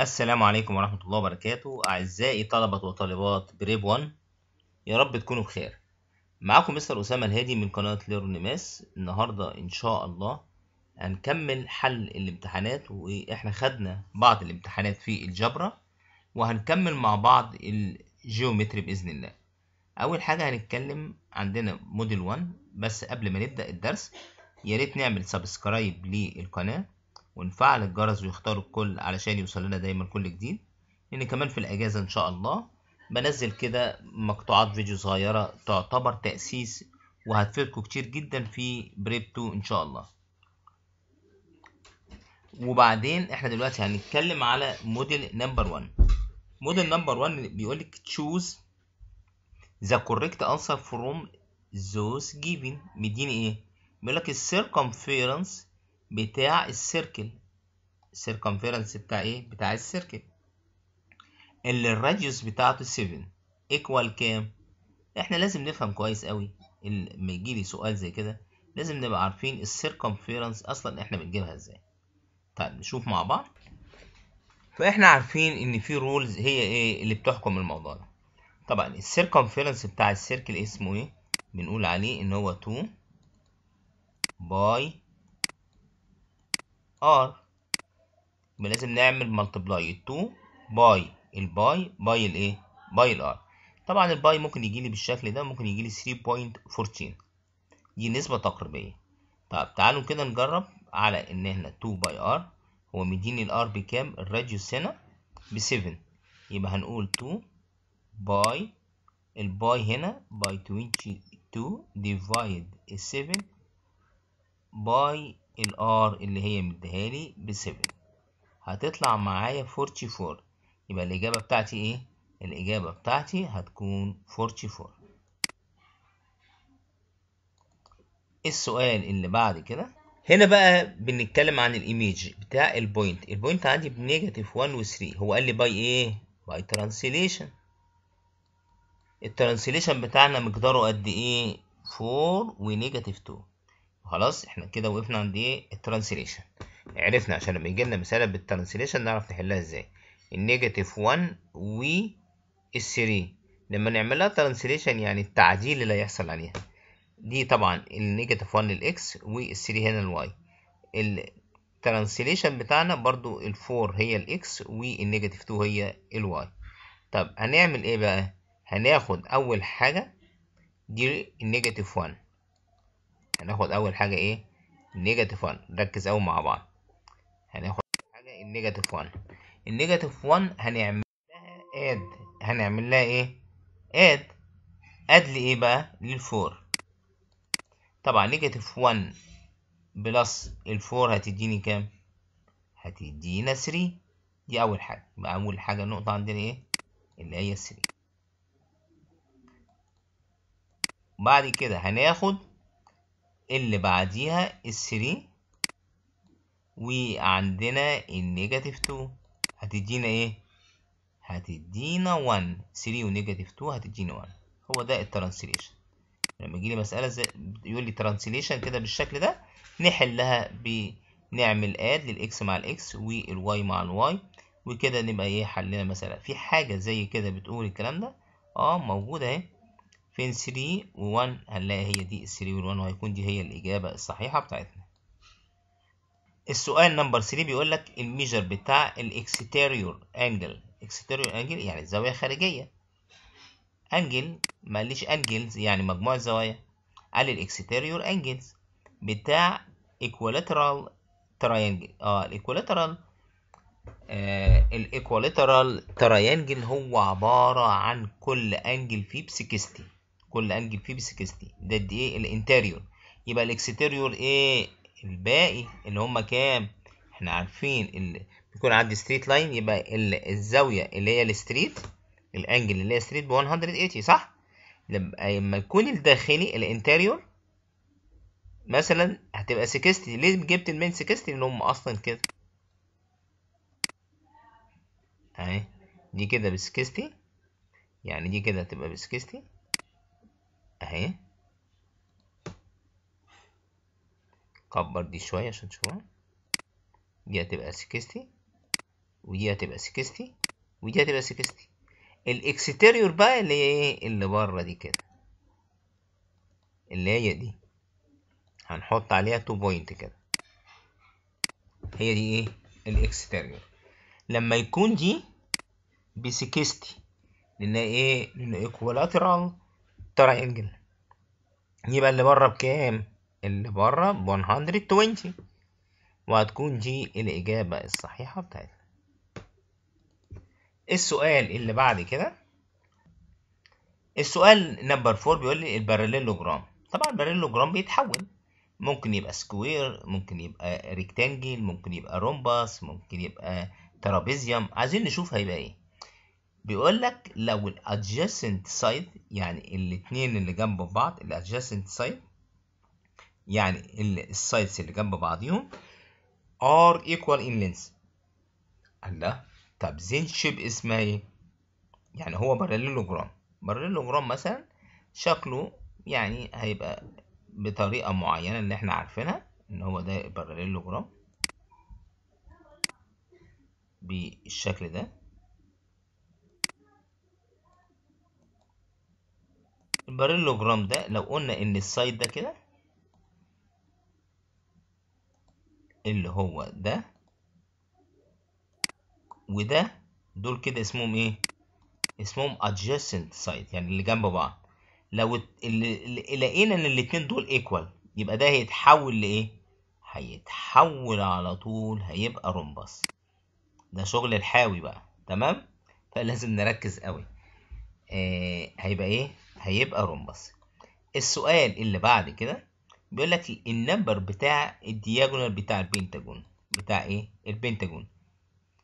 السلام عليكم ورحمة الله وبركاته أعزائي طلبة وطالبات بريب 1 يا رب تكونوا بخير معاكم مستر أسامة الهادي من قناة ليرن ماس النهاردة إن شاء الله هنكمل حل الامتحانات وإحنا خدنا بعض الامتحانات في الجبرة وهنكمل مع بعض الجيومتري بإذن الله أول حاجة هنتكلم عندنا موديل 1 بس قبل ما نبدأ الدرس يا ريت نعمل سبسكرايب للقناة ونفعل الجرس ويختار الكل علشان يوصل لنا دايما كل جديد لان كمان في الاجازه ان شاء الله بنزل كده مقطوعات فيديو صغيره تعتبر تاسيس وهتفيدكم كتير جدا في بريب 2 ان شاء الله وبعدين احنا دلوقتي هنتكلم على موديل نمبر 1 موديل نمبر 1 بيقول لك تشوز ذا كوريكت انسر فروم ذوز جيفن مديني ايه بيقول لك السيركمفيرنس بتاع السيركل السيركمفيرنس بتاع ايه بتاع السيركل اللي الراديوس بتاعته 7 ايكوال كام احنا لازم نفهم كويس قوي لما يجي لي سؤال زي كده لازم نبقى عارفين السيركمفيرنس اصلا احنا بنجيبها ازاي طيب نشوف مع بعض فاحنا عارفين ان في رولز هي ايه اللي بتحكم الموضوع ده طبعا السيركمفيرنس بتاع السيركل اسمه ايه بنقول عليه ان هو 2 باي ار يبقى لازم نعمل ملتبلاي 2 باي الباي باي الايه باي الار طبعا الباي ممكن يجي لي بالشكل ده ممكن يجي لي 3.14 دي نسبه تقريبيه طب تعالوا كده نجرب على ان احنا 2 باي ار هو مديني الار بكام الراديوس هنا ب 7 يبقى هنقول 2 باي الباي هنا باي 22 ديفايد 7 باي الار اللي هي مديهالي 7 هتطلع معايا 44 يبقى الإجابة بتاعتي إيه؟ الإجابة بتاعتي هتكون 44 إيه السؤال اللي بعد كده هنا بقى بنتكلم عن الإيميج بتاع البوينت البوينت عندي بنيجاتيف 1 و 3 هو قال لي باي إيه؟ باي ترانسليشن الترانسليشن بتاعنا مقداره قد إيه؟ 4 ونيجاتيف 2 خلاص احنا كده وقفنا عند ايه الترانسليشن عرفنا عشان لما يجي لنا مسألة بالترانسليشن نعرف نحلها ازاي النيجاتيف 1 و 3 لما نعملها ترانسليشن يعني التعديل اللي هيحصل عليها دي طبعا النيجاتيف 1 للاكس و3 هنا الواي الترانسليشن بتاعنا برضو ال 4 هي الاكس والنيجاتيف 2 هي الواي طب هنعمل ايه بقى هناخد اول حاجه دي النيجاتيف 1 هناخد اول حاجه ايه نيجاتيف 1 ركز قوي مع بعض هناخد حاجه النيجاتيف 1 النيجاتيف 1 هنعمل لها اد هنعمل لها ايه اد اد لايه بقى للفور طبعا نيجاتيف 1 بلس الفور هتديني كام هتدينا 3 دي اول حاجه يبقى اول حاجه النقطه عندنا ايه اللي هي 3 بعد كده هناخد اللي بعديها الثري وعندنا النيجاتيف تو هتدينا ايه هتدينا 1 3 ونيجاتيف 2 هتدينا 1 هو ده الترانسليشن لما يجي لي مساله زي يقول لي ترانسليشن كده بالشكل ده نحلها بنعمل اد للاكس مع الاكس والواي مع الواي وكده نبقى ايه حلينا مساله في حاجه زي كده بتقول الكلام ده اه موجوده اهي فين 3 و1 هنلاقي هي دي 3 وال1 وهيكون دي هي الإجابة الصحيحة بتاعتنا السؤال نمبر 3 بيقول لك الميجر بتاع الاكستيريور انجل اكستيريور انجل يعني الزاوية الخارجية انجل ما قاليش انجلز يعني مجموع الزوايا قال الاكستيريور انجلز بتاع equilateral triangle اه الايكوالاترال آه الايكوالاترال تراينجل هو عبارة عن كل انجل فيه بسكستي كل انجل فيه ب 60 ده قد ايه الانتيريور يبقى الاكستيريور ايه الباقي اللي هم كام احنا عارفين ال... بيكون عندي ستريت لاين يبقى الزاويه اللي هي الستريت الانجل اللي هي ستريت ب 180 صح لما يكون الداخلي الانتيريور مثلا هتبقى 60 ليه جبت المين 60 ان هم اصلا كده اهي دي كده ب 60 يعني دي كده هتبقى ب 60 اهي كبر دي شوية عشان تشوفها دي هتبقى 60 ودي هتبقى 60 ودي هتبقى 60 الاكستيريور بقى اللي هي ايه اللي بره دي كده اللي هي دي هنحط عليها 2 بوينت كده هي دي ايه الاكستيريور لما يكون دي ب 60 لان ايه لان ايكوالاترال انجل يبقى اللي بره بكام اللي بره ب 120 وهتكون دي الإجابة الصحيحة بتاعتنا السؤال اللي بعد كده السؤال نمبر فور بيقول لي الباراليلوجرام طبعا الباراليلوجرام بيتحول ممكن يبقى سكوير ممكن يبقى ريكتانجل ممكن يبقى رومباس ممكن يبقى ترابيزيوم عايزين نشوف هيبقى ايه بيقول لك لو adjacent سايد يعني الاثنين اللي جنب بعض adjacent سايد يعني السايدز اللي جنب بعضيهم are equal in length الله طب زين شيب اسمها ايه يعني هو باراليلوجرام باراليلوجرام مثلا شكله يعني هيبقى بطريقه معينه اللي احنا عارفينها ان هو ده باراليلوجرام بالشكل ده الباريلو ده لو قلنا ان السايد ده كده اللي هو ده وده دول كده اسمهم ايه اسمهم adjacent side يعني اللي جنب بعض لو اللي لقينا ان الاتنين دول ايكوال يبقى ده هيتحول لايه هيتحول على طول هيبقى رومبس ده شغل الحاوي بقى تمام فلازم نركز قوي آه هيبقى ايه هيبقى رمبس السؤال اللي بعد كده بيقول لك النمبر بتاع الدياجونال بتاع البنتاجون بتاع ايه البنتاجون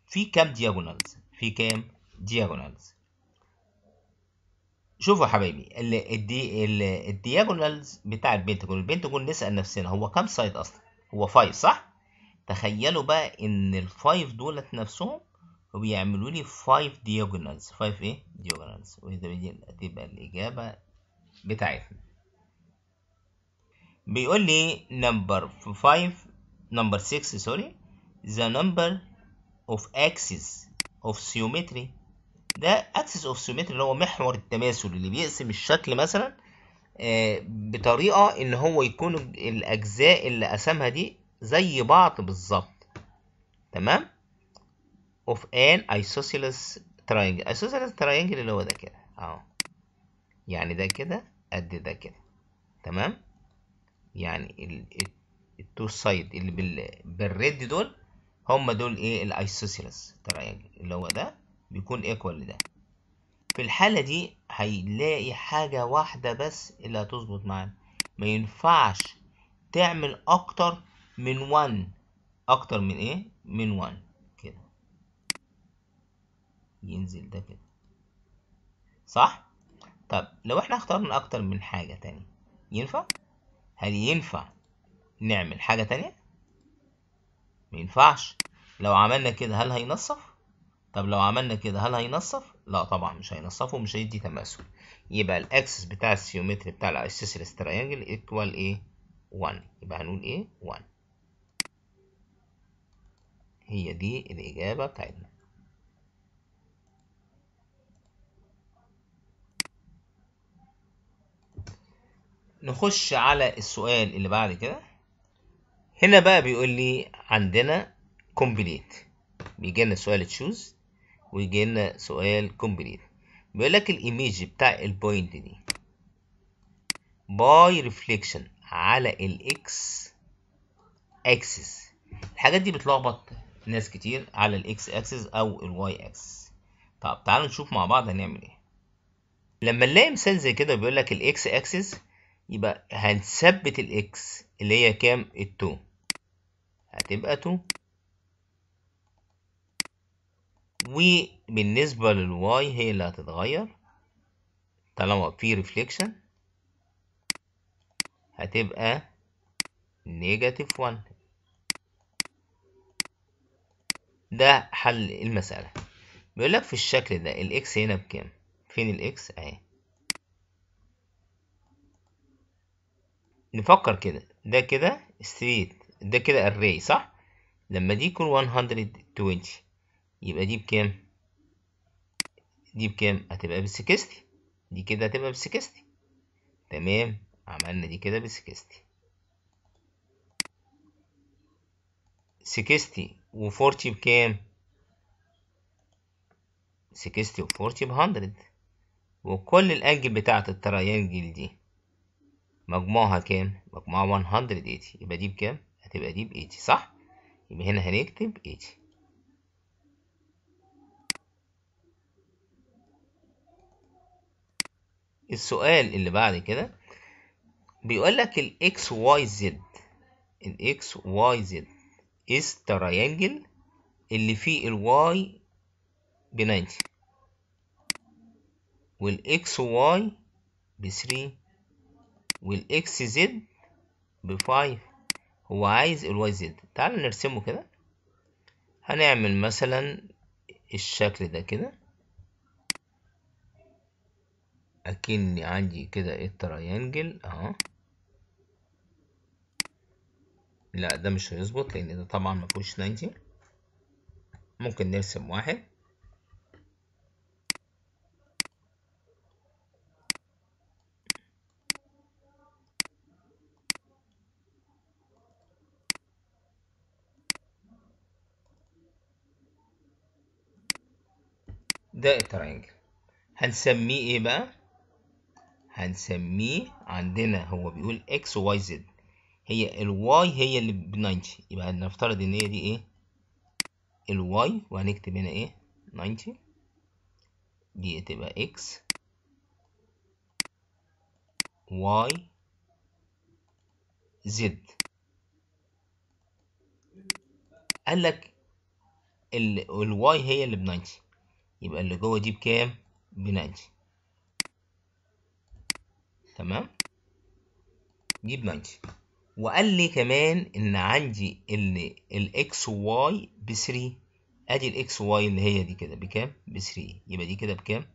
في كام دياجونالز في كام دياجونالز شوفوا يا حبايبي الدي الدياجونالز بتاع البنتاجون البنتاجون نسأل نفسنا هو كام سايد اصلا هو 5 صح تخيلوا بقى ان ال5 دولت نفسهم وبيعملوا لي 5 diagonals 5 ايه diagonals وهذا بيجي تبقى الاجابه بتاعتنا بيقول لي number 5 number 6 سوري the number of axes of symmetry ده axis of symmetry اللي هو محور التماثل اللي بيقسم الشكل مثلا آه، بطريقه ان هو يكون الاجزاء اللي قسمها دي زي بعض بالظبط تمام of an isosceles triangle isosceles triangle اللي هو ده كده اهو يعني ده كده قد ده كده تمام يعني التو سايد اللي بال بالريد دول هم دول ايه الايسوسيلس تراينجل اللي هو ده بيكون ايكوال لده في الحالة دي هيلاقي حاجة واحدة بس اللي هتظبط معانا ما ينفعش تعمل اكتر من 1 اكتر من ايه من 1 ينزل ده كده صح طب لو احنا اخترنا اكتر من حاجه تاني ينفع هل ينفع نعمل حاجه تانية ما ينفعش لو عملنا كده هل هينصف طب لو عملنا كده هل هينصف لا طبعا مش هينصفه ومش هيدي تماثل يبقى الاكسس بتاع السيومتري بتاع الايسيسرس تريانجل ايكوال ايه 1 يبقى هنقول ايه 1 هي دي الاجابه بتاعتنا نخش على السؤال اللي بعد كده هنا بقى بيقول لي عندنا كومبليت بيجي لنا سؤال تشوز ويجي لنا سؤال كومبليت بيقول لك الايميج بتاع البوينت دي باي ريفليكشن على الاكس اكسس الحاجات دي بتلخبط ناس كتير على الاكس اكسس او الواي اكسس طب تعالوا نشوف مع بعض هنعمل ايه لما نلاقي مثال زي كده بيقول لك الاكس اكسس يبقى هنثبت الاكس اللي هي كام التو هتبقى تو وبالنسبة للواي هي اللي هتتغير طالما في ريفليكشن هتبقى نيجاتيف 1 ده حل المسألة بيقول لك في الشكل ده الاكس هنا بكام فين الاكس اهي نفكر كده ده كده ستريت ده كده الري صح لما دي يكون 120 يبقى دي بكام دي بكام هتبقى 60 دي كده هتبقى 60 تمام عملنا دي كده 60 و 40 بكام 40 ب 100 وكل الأنجل بتاعة التراينجل دي مجموعها كام؟ مجموعها 180 يبقى دي بكام؟ هتبقى دي ب 80 صح؟ يبقى هنا هنكتب 80 السؤال اللي بعد كده بيقول لك ال XYZ ال XYZ is triangle اللي فيه ال Y ب 90 وال XY ب 3 والاكس زد بفايف هو عايز الواي زد تعال نرسمه كده هنعمل مثلا الشكل ده كده اكني عندي كده التريانجل اهو لا ده مش هيظبط لان ده طبعا مفهوش 90 ممكن نرسم واحد ده الترينجل هنسميه ايه بقى هنسميه عندنا هو بيقول اكس واي زد هي الواي هي اللي ب 90 يبقى نفترض ان هي دي ايه الواي وهنكتب هنا ايه 90 دي تبقى اكس واي زد قال لك الواي هي اللي ب 90 يبقى اللي جوه دي بكام بناينتي تمام دي بناينتي وقال لي كمان ان عندي ان الاكس واي ب 3 ادي الاكس واي اللي هي دي كده بكام ب 3 يبقى دي كده بكام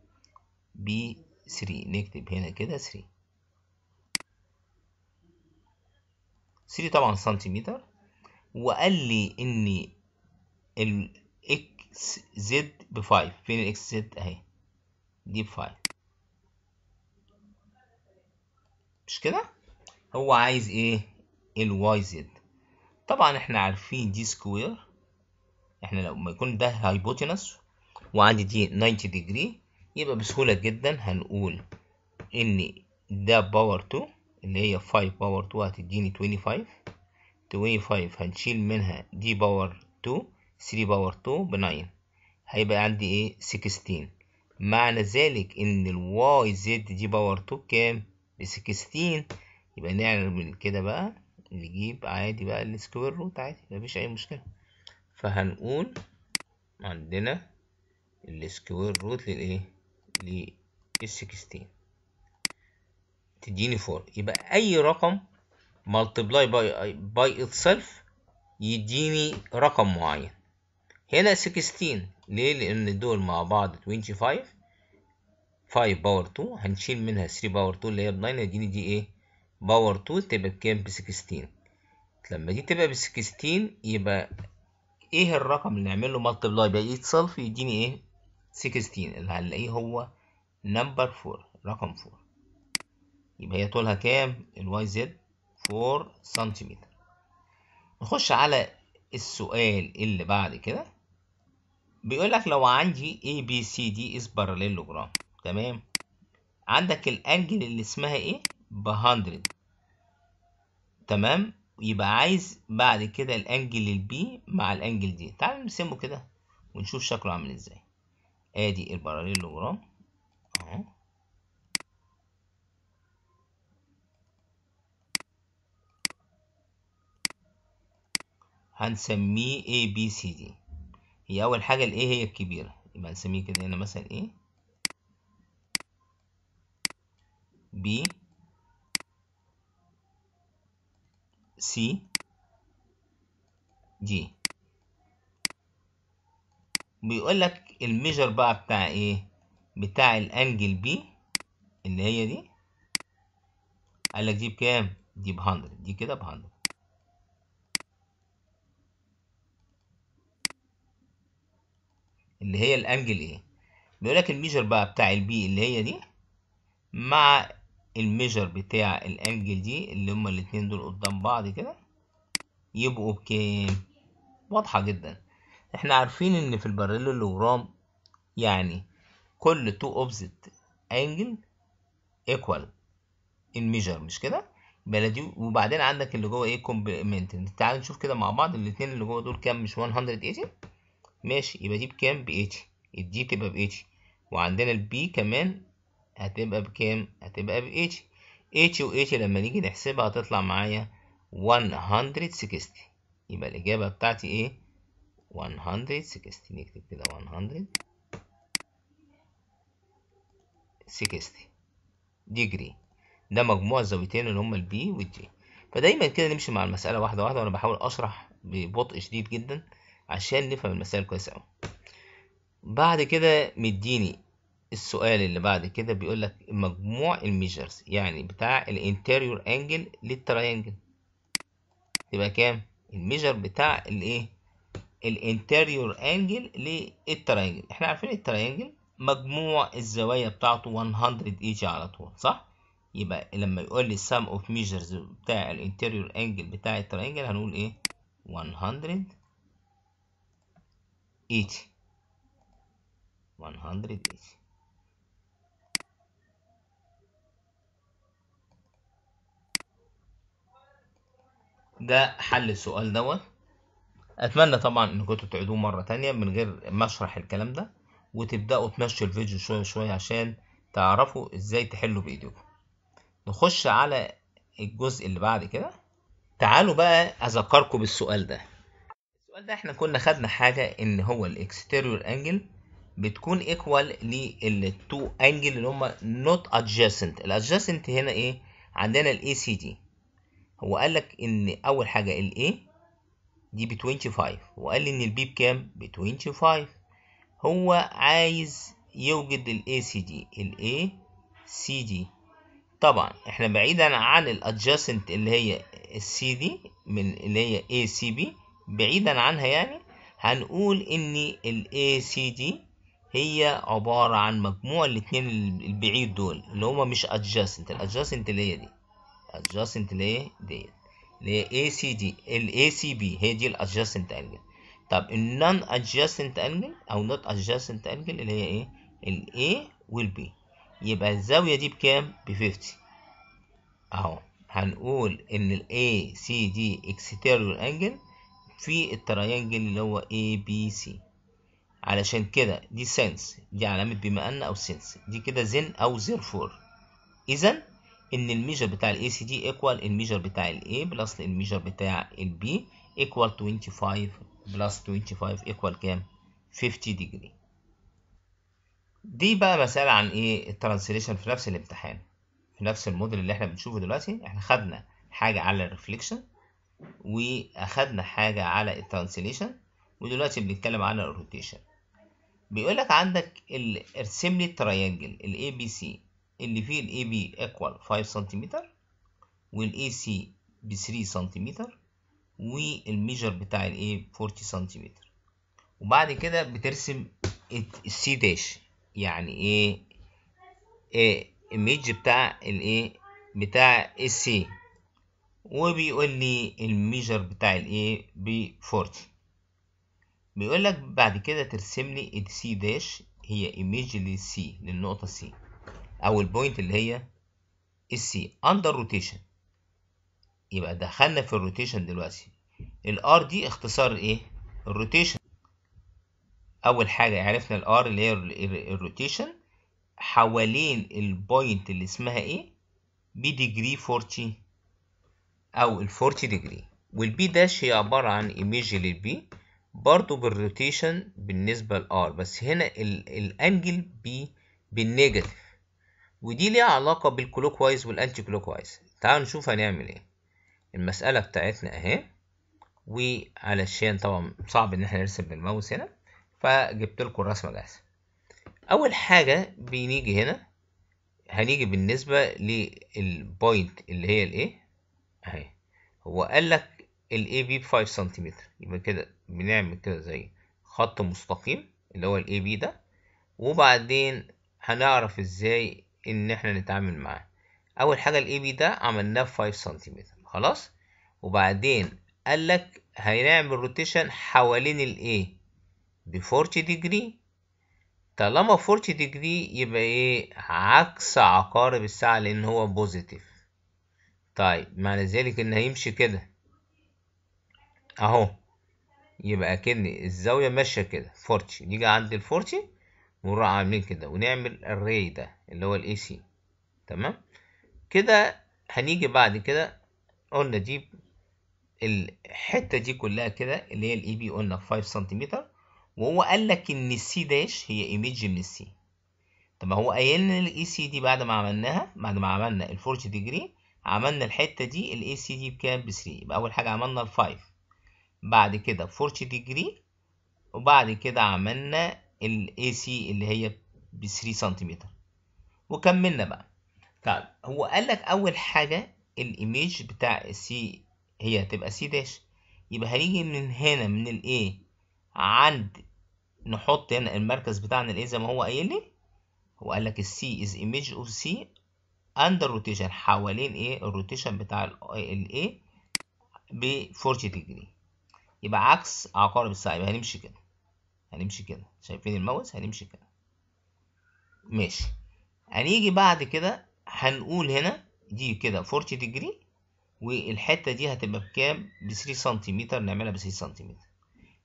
ب 3 نكتب هنا كده 3 3 طبعا سنتيمتر وقال لي ان اكس زد 5 فين الاكس زد اهي دي 5 مش كده هو عايز ايه الواي زد طبعا احنا عارفين دي سكوير احنا لما يكون ده هايبوتينس وعندي دي 90 ديجري يبقى بسهولة جدا هنقول ان ده باور 2 اللي هي 5 باور 2 هتديني 25 25 هنشيل منها دي باور 2 3 باور 2 ب9 هيبقى عندي ايه 16 معنى ذلك ان الواي زد دي باور 2 بكام ب 16 يبقى نعمل كده بقى نجيب عادي بقى السكوير روت عادي مفيش اي مشكله فهنقول عندنا السكوير روت للايه ل 16 تديني 4 يبقى اي رقم ملتبلاي باي باي اتسلف يديني رقم معين هنا 16 ليه لان دول مع بعض 25 5 باور 2 هنشيل منها 3 باور 2 اللي هي ب 9 هيديني دي ايه باور 2 تبقى بكام ب 16 لما دي تبقى ب 16 يبقى ايه الرقم اللي نعمل له مالتبلاي باي اتسلف يديني ايه 16 اللي هنلاقيه هو نمبر 4 رقم 4 يبقى هي طولها كام الواي زد 4 سنتيمتر نخش على السؤال اللي بعد كده بيقول لك لو عندي A B C D is parallelogram تمام عندك الانجل اللي اسمها ايه ب 100 تمام يبقى عايز بعد كده الانجل البي مع الانجل دي تعال نرسمه كده ونشوف شكله عامل ازاي ادي الباراليلوجرام اهو هنسميه A B C D هي أول حاجة الإيه هي الكبيرة يبقى نسميه كده هنا مثلا إيه بي سي دي بيقول لك الميجر بقى بتاع ايه بتاع الانجل بي اللي هي دي قال لك دي بكام دي ب 100 دي كده ب 100 اللي هي الانجل ايه بيقول لك الميجر بقى بتاع البي اللي هي دي مع الميجر بتاع الانجل دي اللي هما الاتنين دول قدام بعض كده يبقوا بكام واضحه جدا احنا عارفين ان في الباراليلوجرام يعني كل تو اوبزيت انجل ايكوال الميجر مش كده بلدي وبعدين عندك اللي جوه ايه كومبلمنت تعال نشوف كده مع بعض الاتنين اللي جوه دول كام مش 180 ماشي يبقى دي بكام ب اتش الدي تبقى ب اتش وعندنا البي كمان هتبقى بكام هتبقى ب اتش اتش و اتش لما نيجي نحسبها هتطلع معايا 160 يبقى الإجابة بتاعتي إيه؟ 160 نكتب كده 160 ديجري ده مجموع الزاويتين اللي هما البي والجي فدايما كده نمشي مع المسألة واحدة واحدة وأنا بحاول أشرح ببطء شديد جدا عشان نفهم المسائل كويس أوي بعد كده مديني السؤال اللي بعد كده بيقول لك مجموع الميجرز يعني بتاع الانتيريور انجل للتراينجل تبقى كام الميجر بتاع الايه الانتيريور انجل للتراينجل احنا عارفين التراينجل مجموع الزوايا بتاعته 100 ايجي على طول صح يبقى لما يقول لي sum of measures بتاع الانتيريور انجل بتاع التراينجل هنقول ايه 100 each one hundred ده حل السؤال دوت اتمنى طبعا ان كنتوا تعيدوه مره تانية من غير ما اشرح الكلام ده وتبداوا تمشوا الفيديو شويه شويه عشان تعرفوا ازاي تحلوا بايديكم نخش على الجزء اللي بعد كده تعالوا بقى اذكركم بالسؤال ده السؤال ده احنا كنا خدنا حاجة ان هو الاكستيريور انجل بتكون ايكوال للتو انجل اللي هما نوت adjacent الادجاسنت هنا ايه عندنا الاي سي دي هو قال لك ان اول حاجة الاي دي ب 25 وقال لي ان البي بكام ب 25 هو عايز يوجد الاي سي دي الاي سي دي طبعا احنا بعيدا عن الادجاسنت اللي هي السي دي من اللي هي اي سي بي بعيدا عنها يعني هنقول ان ال ACD هي عبارة عن مجموع الاتنين البعيد دول اللي هما مش adjacent ال adjacent اللي هي دي adjacent اللي هي دي اللي هي ACD ال ACB هي دي ال adjacent angle طب ال non adjacent angle او not adjacent angle اللي هي ايه ال A وال B يبقى الزاوية دي بكام ب 50 اهو هنقول ان ال ACD exterior angle في الترينجل اللي هو ABC علشان كده دي سنس دي علامة بما أن أو سنس دي كده زن أو زير فور إذا إن الميجر بتاع ال ACD إيكوال الميجر بتاع ال A بلس الميجر بتاع ال B إيكوال 25 بلس 25 إيكوال كام؟ 50 ديجري دي بقى مسألة عن إيه الترانسليشن في نفس الامتحان في نفس الموديل اللي إحنا بنشوفه دلوقتي إحنا خدنا حاجة على الريفليكشن واخدنا حاجه على الترانسليشن ودلوقتي بنتكلم على الروتيشن بيقول لك عندك ارسم لي الترينجل الاي بي سي اللي فيه الاي بي ايكوال 5 سنتيمتر والاي سي ب 3 سنتيمتر والميجر بتاع الاي 40 سنتيمتر وبعد كده بترسم السي داش يعني ايه ايه الميج بتاع الايه بتاع السي وبيقول لي الميجر بتاع الايه ب 40 بيقول لك بعد كده ترسم لي السي داش هي ايميج للسي للنقطة سي او البوينت اللي هي السي اندر روتيشن يبقى دخلنا في الروتيشن دلوقتي الار دي اختصار ايه الروتيشن اول حاجة عرفنا الار اللي هي الروتيشن حوالين البوينت اللي اسمها ايه بديجري 40 أو ال 40 ديجري والبي داش هي عبارة عن ايميج للبي برضه بالروتيشن بالنسبة لآر بس هنا الأنجل بي بالنيجاتيف ودي ليها علاقة بالكلوك وايز والأنتي كلوك وايز تعالوا نشوف هنعمل ايه المسألة بتاعتنا اهي وعلشان طبعا صعب ان احنا نرسم بالماوس هنا فجبت لكم الرسمة جاهزة أول حاجة بنيجي هنا هنيجي بالنسبة للبوينت اللي هي الايه اهي هو قال لك الاي بي ب 5 سنتيمتر يبقى كده بنعمل كده زي خط مستقيم اللي هو الاي بي ده وبعدين هنعرف ازاي ان احنا نتعامل معاه اول حاجه الاي بي ده عملناه ب 5 سنتيمتر خلاص وبعدين قال لك هنعمل روتيشن حوالين الاي ب 40 ديجري طالما 40 ديجري يبقى ايه عكس عقارب الساعه لان هو بوزيتيف طيب معنى ذلك إن هيمشي كده أهو يبقى أكن الزاوية ماشية كده فورتي نيجي عند الفورتي ونروح عاملين كده ونعمل الري ده اللي هو الإي سي تمام كده هنيجي بعد كده قلنا دي الحتة دي كلها كده اللي هي الإي بي قلنا 5 سنتيمتر وهو قال لك إن السي داش هي ايميج من السي طب ما هو قايل لنا الإي سي دي بعد ما عملناها بعد ما عملنا الفورتي ديجري عملنا الحتة دي الاي AC دي بكام ب 3 يبقى أول حاجة عملنا ال 5 بعد كده 40 ديجري وبعد كده عملنا الاي AC اللي هي ب 3 سنتيمتر وكملنا بقى طيب هو قال لك أول حاجة الإيميج بتاع السي هي هتبقى سي داش يبقى هنيجي من هنا من الاي A عند نحط هنا المركز بتاعنا الاي A زي ما هو قايل لي هو قال لك السي is image of C اندر روتيشن حوالين ايه الروتيشن بتاع الاي ب 40 ديجري يبقى عكس عقارب الساعه يبقى هنمشي كده هنمشي كده شايفين الماوس هنمشي كده ماشي هنيجي بعد كده هنقول هنا دي كده 40 ديجري والحته دي هتبقى بكام ب 3 سنتيمتر نعملها ب 3 سنتيمتر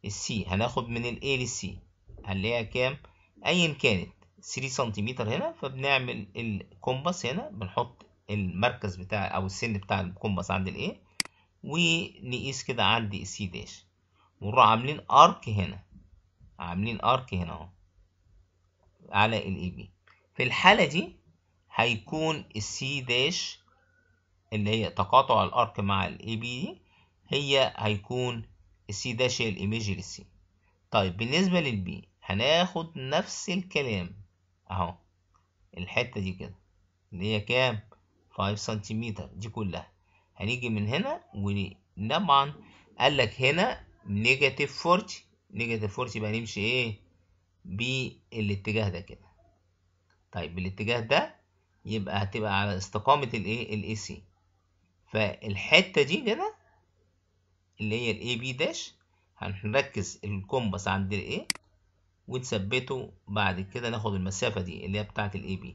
السي هناخد من الاي للسي هنلاقيها كام ايا كانت 3 سنتيمتر هنا فبنعمل الكومباس هنا بنحط المركز بتاع او السن بتاع الكومباس عند الاي ونقيس كده عند السي داش ونروح عاملين ارك هنا عاملين ارك هنا اهو على الاي بي في الحاله دي هيكون السي داش اللي هي تقاطع الارك مع الاي بي دي هي هيكون السي داش هي الايميج للسي طيب بالنسبه للبي هناخد نفس الكلام اهو الحتة دي كده اللي هي كام 5 سنتيمتر دي كلها هنيجي من هنا وطبعا قال لك هنا نيجاتيف 40 نيجاتيف 40 يبقى نمشي ايه بالاتجاه ده كده طيب بالاتجاه ده يبقى هتبقى على استقامة الايه الاي سي فالحتة دي كده اللي هي الاي بي داش هنركز الكومباس عند الايه وتثبته بعد كده ناخد المسافة دي اللي هي بتاعة الـ AB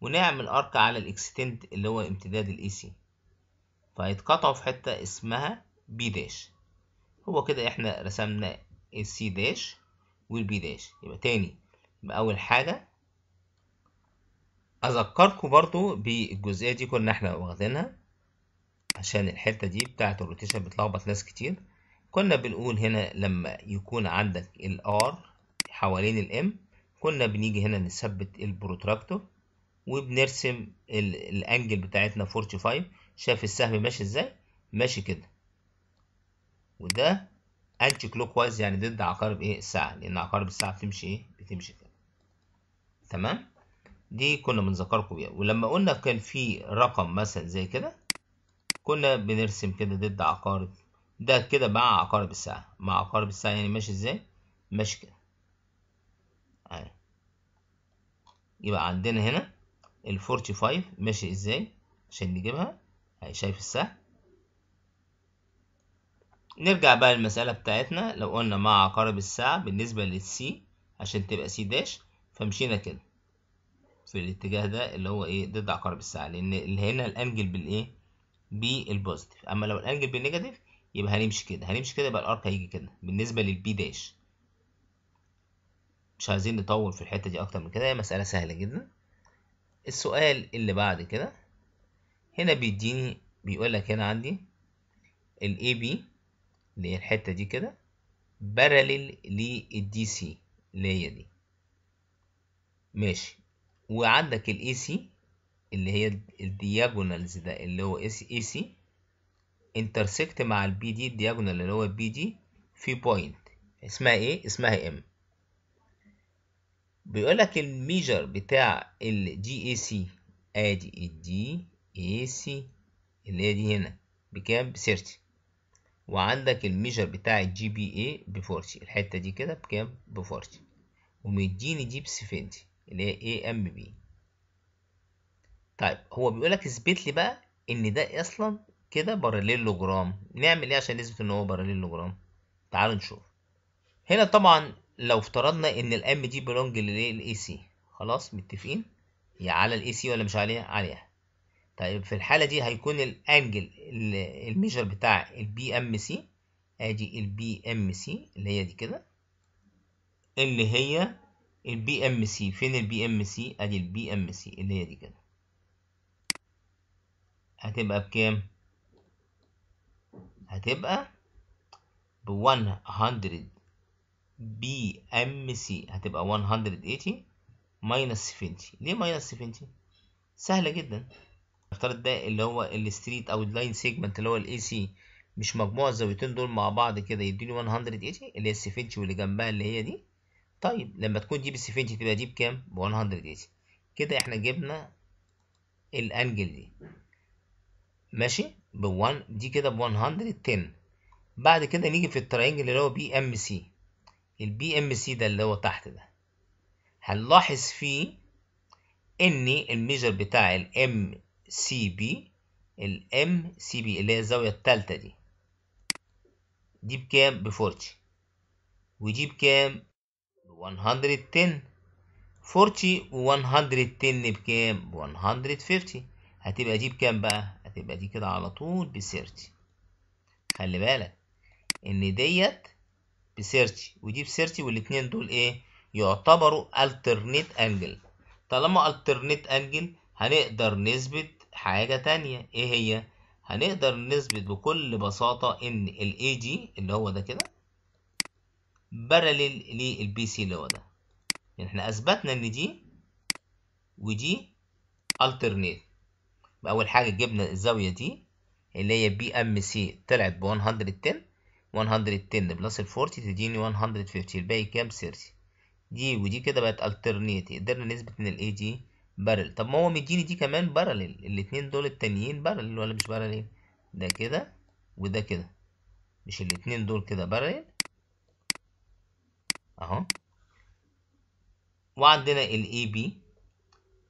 ونعمل أرك على الإكستند اللي هو امتداد الـ AC فهيتقطعوا في حتة اسمها B داش هو كده إحنا رسمنا C داش والبي داش يبقى تاني يبقى أول حاجة أذكركم برضو بالجزئية دي كنا إحنا واخدينها عشان الحتة دي بتاعة الروتيشن بتلخبط ناس كتير كنا بنقول هنا لما يكون عندك الـ R حوالين الام كنا بنيجي هنا نثبت البروتراكتور وبنرسم الانجل بتاعتنا 45 شاف السهم ماشي ازاي ماشي كده وده انتي كلوك وايز يعني ضد عقارب ايه الساعه لان عقارب الساعه بتمشي ايه بتمشي كده تمام دي كنا بنذكركم بيها ولما قلنا كان في رقم مثلا زي كده كنا بنرسم كده ضد عقارب ده كده مع عقارب الساعه مع عقارب الساعه يعني ماشي ازاي ماشي كده يبقى عندنا هنا ال 45 ماشي ازاي عشان نجيبها اهي شايف السهم نرجع بقى للمسألة بتاعتنا لو قلنا مع عقارب الساعة بالنسبة للسي عشان تبقى سي داش فمشينا كده في الاتجاه ده اللي هو ايه ضد عقارب الساعة لأن هنا الأنجل بالإيه؟ بالبوزيتيف أما لو الأنجل بالنيجاتيف يبقى هنمشي كده هنمشي كده يبقى الأرك هيجي كده بالنسبة للبي داش مش عايزين نطول في الحتة دي أكتر من كده هي مسألة سهلة جدا السؤال اللي بعد كده هنا بيديني بيقول لك هنا عندي الاي AB اللي هي الحتة دي كده بارلل للدي سي اللي هي دي ماشي وعندك الاي سي اللي هي الدياجونالز ده اللي هو اي سي انترسكت مع البي دي الدياجونال اللي هو البي دي في بوينت اسمها ايه اسمها ام بيقول لك الميجر بتاع ال دي اي سي ادي الدي اي سي اللي هي دي هنا بكام ب 30 وعندك الميجر بتاع الجي بي اي ب 40 الحته دي كده بكام ب 40 ومديني دي ب 70 اللي هي اي ام بي طيب هو بيقول لك اثبت لي بقى ان ده اصلا كده باراليلوجرام نعمل ايه عشان نثبت ان هو باراليلوجرام تعالوا نشوف هنا طبعا لو افترضنا ان الام دي بلونج للاي سي خلاص متفقين هي على الاي سي ولا مش عليها عليها طيب في الحاله دي هيكون الانجل الميجر بتاع البي ام سي ادي البي ام سي اللي هي دي كده اللي هي البي ام سي فين البي ام سي ادي البي ام سي اللي هي دي كده هتبقى بكام هتبقى ب 100 بي ام سي هتبقى 180 ماينس 70 ليه ماينس 70 سهله جدا نفترض ده اللي هو الستريت او اللاين سيجمنت اللي هو الاي سي مش مجموع الزاويتين دول مع بعض كده يديني 180 اللي هي السفنتي واللي جنبها اللي هي دي طيب لما تكون دي بالسفنتي تبقى دي بكام ب 180 كده احنا جبنا الانجل دي ماشي ب 1 دي كده ب 110 بعد كده نيجي في التراينجل اللي هو بي ام سي البي ام سي ده اللي هو تحت ده هنلاحظ فيه ان الميجر بتاع الام سي بي الام سي بي اللي هي الزاويه الثالثه دي دي بكام ب 40 ودي بكام ب 110 40 و110 بكام ب 150 هتبقى دي بكام بقى هتبقى دي كده على طول ب 30 خلي بالك ان ديت بسيرتي ودي بسيرتي والاثنين دول ايه يعتبروا الترنيت انجل طالما الترنيت انجل هنقدر نثبت حاجه تانية ايه هي هنقدر نثبت بكل بساطه ان الاي جي اللي هو ده كده باراليل للبي سي اللي هو ده يعني احنا اثبتنا ان دي ودي الترنيت اول حاجه جبنا الزاويه دي اللي هي بي ام سي طلعت ب 110 110 بلس ال 40 تديني 150 الباقي كام 30 دي ودي كده بقت alternating قدرنا نثبت ان الاي دي بارل طب ما هو مديني دي كمان بارلل الاثنين دول التانيين بارلل ولا مش بارلل ده كده وده كده مش الاثنين دول كده بارلل اهو وعندنا الاي بي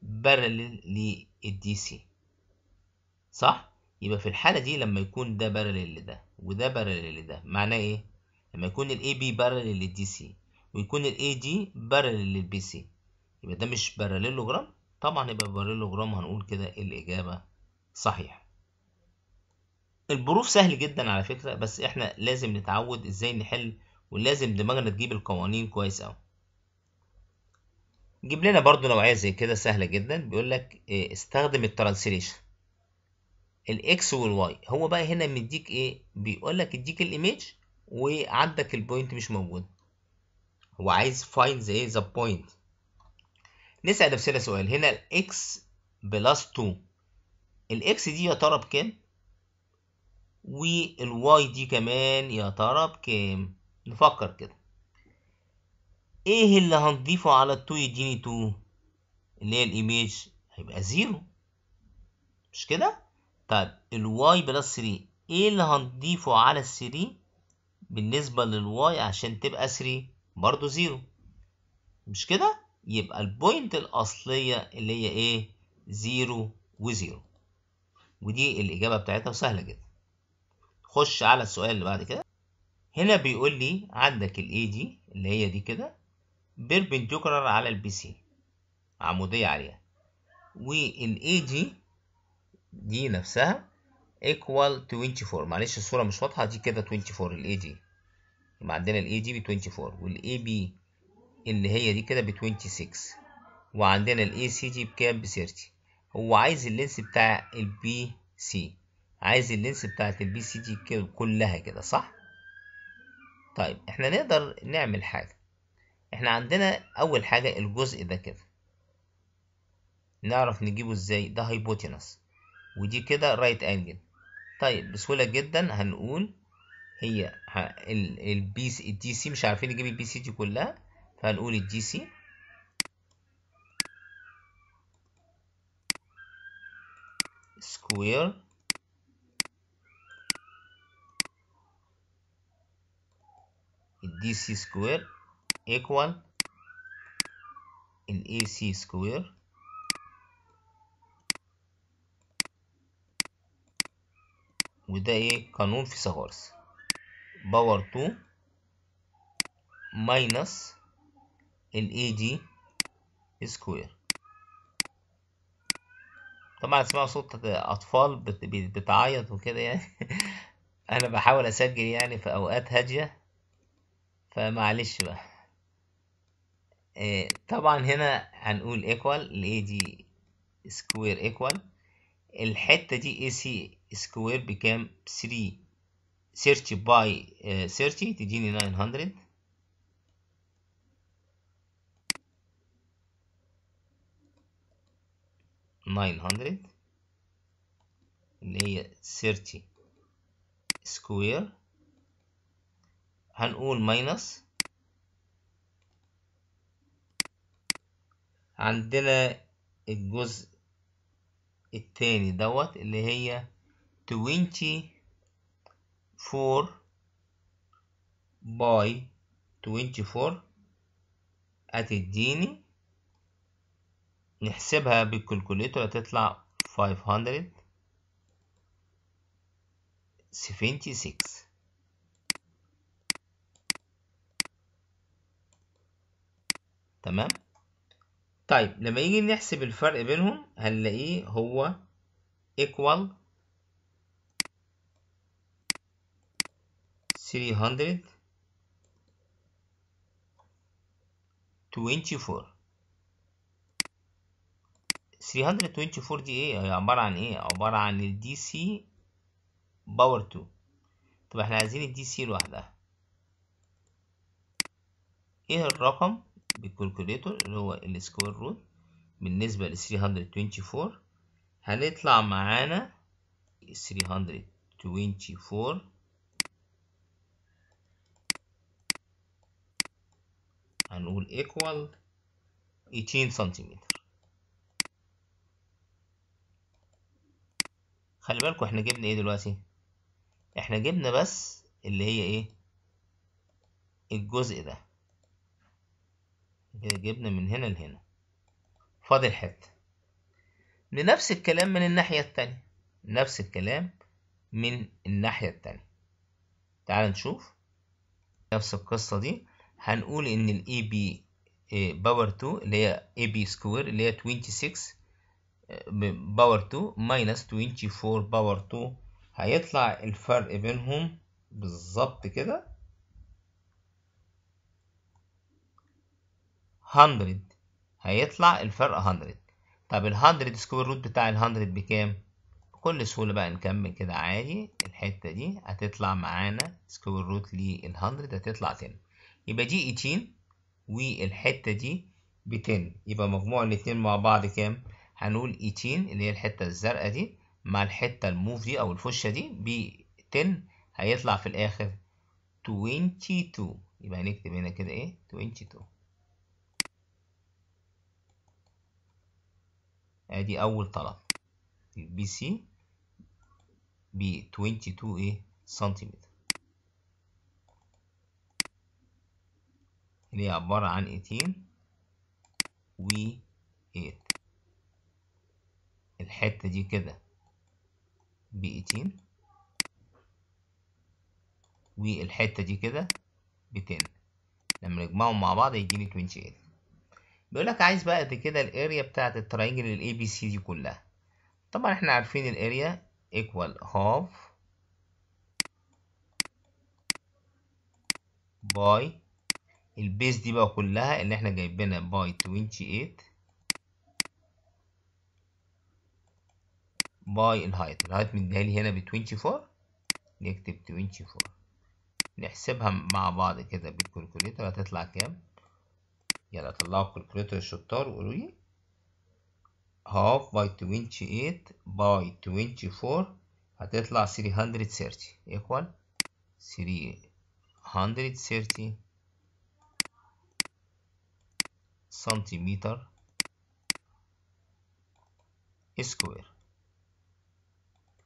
بارلل للدي سي صح يبقى في الحالة دي لما يكون ده بارلل لده وده بارلل لده معناه ايه؟ لما يكون الـ AB بارلل للـ DC ويكون الـ AD بارلل للـ BC يبقى ده مش باراليلوجرام طبعا يبقى باراليلوجرام هنقول كده الإجابة صحيحة البروف سهل جدا على فكرة بس احنا لازم نتعود ازاي نحل ولازم دماغنا تجيب القوانين كويس اوي جيب لنا برضو نوعية زي كده سهلة جدا بيقول لك إيه، استخدم الترانسليشن الاكس والواي هو بقى هنا مديك ايه بيقول لك اديك الايمج وعندك البوينت مش موجود هو عايز فايند ايه ذا بوينت نسال نفسنا سؤال هنا الاكس بلس 2 الاكس دي يا ترى بكام والواي دي كمان يا ترى بكام نفكر كده ايه اللي هنضيفه على ال2 يديني 2 اللي هي الايميج هيبقى زيرو مش كده طيب الواي بلس 3 ايه اللي هنضيفه على ال 3 بالنسبة للواي عشان تبقى 3 برضه 0 مش كده يبقى البوينت الأصلية اللي هي ايه 0 و0 ودي الإجابة بتاعتها وسهلة جدا خش على السؤال اللي بعد كده هنا بيقول لي عندك ال A دي اللي هي دي كده بيربنديكولار على البي سي عمودية عليها وال A دي دي نفسها equal 24 معلش الصورة مش واضحة دي كده 24 ال AG يبقى عندنا ال AG ب 24 وال AB اللي هي دي كده ب 26 وعندنا ال ACG بكام ب 30 هو عايز اللينس بتاع ال BC عايز اللينس بتاعت البي سي دي كلها كده صح؟ طيب احنا نقدر نعمل حاجة احنا عندنا أول حاجة الجزء ده كده نعرف نجيبه ازاي ده هايبوتينس ودي كده رايت انجل طيب بسهوله جدا هنقول هي البي سي الدي سي مش عارفين نجيب البي سي دي كلها فهنقول الدي سي سكوير الدي سي سكوير ايكوال الاي سي سكوير وده ايه قانون فيثاغورس باور 2 ماينس الاي دي سكوير طبعا اسمعوا صوت اطفال بتعيط وكده يعني انا بحاول اسجل يعني في اوقات هاديه فمعلش بقى آه، طبعا هنا هنقول ايكوال الاي دي سكوير ايكوال الحته دي اي سي سكوير بكام 3 سيرتي باي سيرتي تديني 900 900 اللي هي سيرتي سكوير هنقول ماينس عندنا الجزء الثاني دوت اللي هي twenty four by twenty four هتديني نحسبها بالكالكوليتر هتطلع five hundred seventy six تمام طيب لما يجي نحسب الفرق بينهم هنلاقيه هو equal 324 دي ايه هي عبارة عن ايه عبارة عن الدي سي باور 2 طب احنا عايزين الدي سي لوحدها ايه الرقم بالكالكوليتر اللي هو السكوير روت بالنسبة ل 324 هنطلع معانا 324 هنقول equal 18 سنتيمتر خلي بالكوا احنا جبنا ايه دلوقتي احنا جبنا بس اللي هي ايه الجزء ده جبنا من هنا لهنا فاضل حته لنفس الكلام من الناحيه التانية نفس الكلام من الناحيه التانية تعال نشوف نفس القصه دي هنقول ان الاي بي باور 2 اللي هي اي بي سكوير اللي هي 26 باور 2 ماينس 24 باور 2 هيطلع الفرق بينهم بالظبط كده 100 هيطلع الفرق 100 طب ال 100 سكوير روت بتاع ال 100 بكام؟ بكل سهولة بقى نكمل كده عادي الحتة دي هتطلع معانا سكوير روت لل 100 هتطلع تاني يبقى دي 18 والحتة دي ب 10 يبقى مجموع الاثنين مع بعض كام؟ هنقول 18 اللي هي الحتة الزرقاء دي مع الحتة الموف دي أو الفشة دي ب 10 هيطلع في الآخر 22 يبقى هنكتب هنا كده إيه؟ 22 ادي اول طلب بي سي ب 22 ايه سنتيمتر اللي هي عبارة عن ايتين و ايت الحتة دي كده ب والحتة دي كده ب لما نجمعهم مع بعض يديني 28 بيقول لك عايز بقى قد كده الاريا بتاعة التراينجل الاي بي سي دي كلها طبعا احنا عارفين الاريا equal half باي البيز دي بقى كلها اللي احنا جايبينها باي 28 باي الهايت الهايت مديها لي هنا ب 24 نكتب 24 نحسبها مع بعض كده بالكالكوليتر هتطلع كام يلا طلعوا الكالكوليتر الشطار وقولوا لي هاف باي 28 باي 24 هتطلع 330 ايكوال 330 سنتيمتر سكوير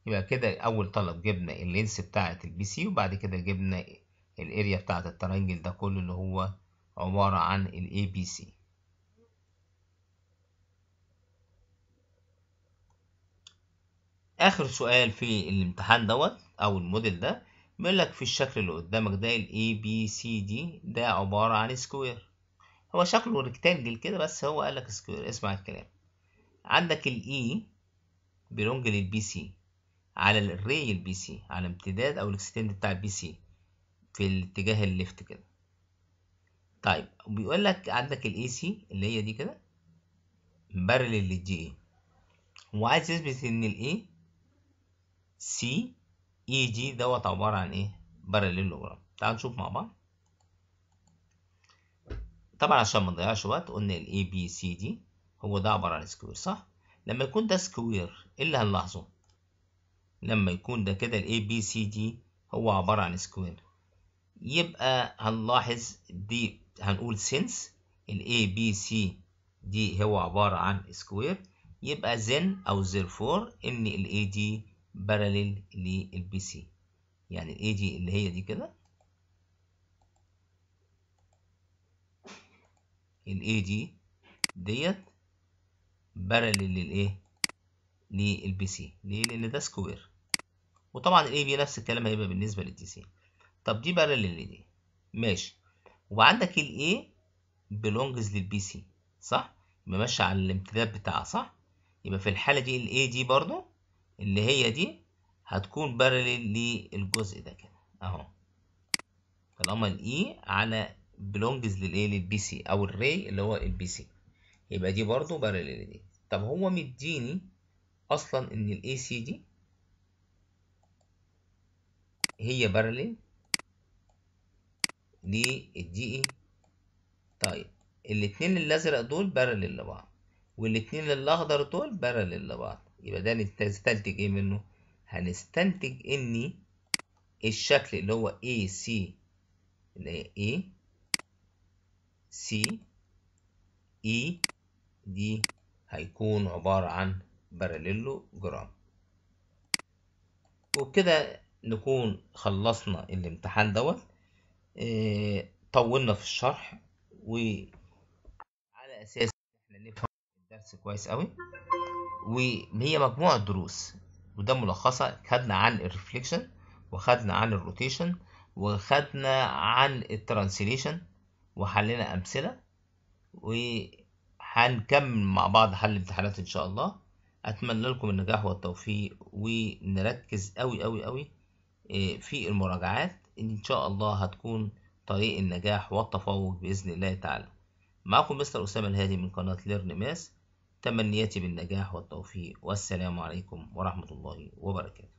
يبقى كده اول طلب جبنا اللينس بتاعه البي سي وبعد كده جبنا الاريا بتاعه الترنجل ده كله اللي هو عباره عن الاي بي سي اخر سؤال في الامتحان دوت او الموديل ده بيقول لك في الشكل اللي قدامك ده الاي بي سي دي ده عباره عن سكوير هو شكله ريكتانجل كده بس هو قالك سكوير اسمع الكلام عندك الاي بيلونج للبي سي على الري البي سي على امتداد او الاكستند بتاع البي سي في الاتجاه الليفت كده طيب بيقول لك عندك الاي سي اللي هي دي كده مبرلل للجي اي وعايز يثبت ان الاي سي اي جي دوت عباره عن ايه باراليلوجرام تعال نشوف مع بعض طبعا عشان ما نضيعش وقت قلنا ال A B C D هو ده عبارة عن سكوير صح؟ لما يكون ده سكوير ايه اللي هنلاحظه؟ لما يكون ده كده ال A B C D هو عبارة عن سكوير يبقى هنلاحظ دي هنقول سينس ال A B C D هو عبارة عن سكوير يبقى زين أو زير فور إن ال A D parallel لل BC يعني ال A D اللي هي دي كده الاي دي ديت باراليل للايه للبي سي ليه لان ده سكوير وطبعا الاي بي نفس الكلام هيبقى بالنسبه للدي سي طب دي باراليل للدي ماشي وعندك الاي بلونجز للبي سي صح يبقى ماشي على الامتداد بتاعها صح يبقى في الحاله دي الاي دي برضو اللي هي دي هتكون باراليل للجزء ده كده اهو طالما الاي e على بلونجز للايه للبي سي او الري اللي هو البي سي يبقى دي برضو بارلل دي طب هو مديني اصلا ان الاي سي دي هي بارلل للدي اي طيب الاثنين الازرق دول بارلل لبعض والاثنين الاخضر دول بارلل لبعض يبقى ده نستنتج ايه منه هنستنتج ان الشكل اللي هو اي سي اللي هي ايه سي اي دي هيكون عبارة عن باراليلو جرام وبكده نكون خلصنا الامتحان دوت آه، طولنا في الشرح وعلى اساس احنا نفهم الدرس كويس قوي وهي مجموعة دروس وده ملخصة خدنا عن الريفليكشن وخدنا عن الروتيشن وخدنا عن الترانسليشن وحلينا أمثلة وهنكمل مع بعض حل الامتحانات إن شاء الله أتمنى لكم النجاح والتوفيق ونركز أوي أوي أوي آه، في المراجعات إن شاء الله هتكون طريق النجاح والتفوق بإذن الله تعالى معكم مستر أسامة الهادي من قناة ليرن ماس تمنياتي بالنجاح والتوفيق والسلام عليكم ورحمة الله وبركاته